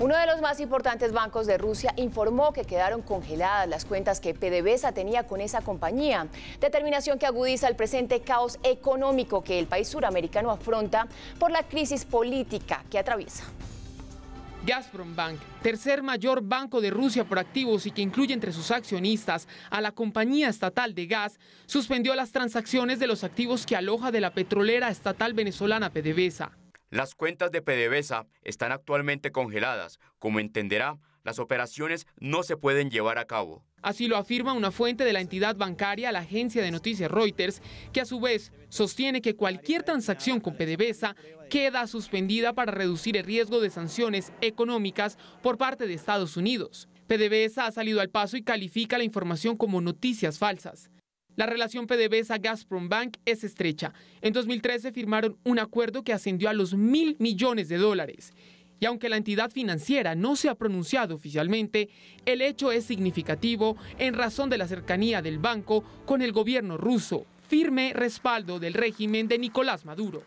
Uno de los más importantes bancos de Rusia informó que quedaron congeladas las cuentas que PDVSA tenía con esa compañía. Determinación que agudiza el presente caos económico que el país suramericano afronta por la crisis política que atraviesa. Bank, tercer mayor banco de Rusia por activos y que incluye entre sus accionistas a la compañía estatal de gas, suspendió las transacciones de los activos que aloja de la petrolera estatal venezolana PDVSA. Las cuentas de PDVSA están actualmente congeladas. Como entenderá, las operaciones no se pueden llevar a cabo. Así lo afirma una fuente de la entidad bancaria, la agencia de noticias Reuters, que a su vez sostiene que cualquier transacción con PDVSA queda suspendida para reducir el riesgo de sanciones económicas por parte de Estados Unidos. PDVSA ha salido al paso y califica la información como noticias falsas. La relación PDVSA-Gazprom Bank es estrecha. En 2013 firmaron un acuerdo que ascendió a los mil millones de dólares. Y aunque la entidad financiera no se ha pronunciado oficialmente, el hecho es significativo en razón de la cercanía del banco con el gobierno ruso, firme respaldo del régimen de Nicolás Maduro.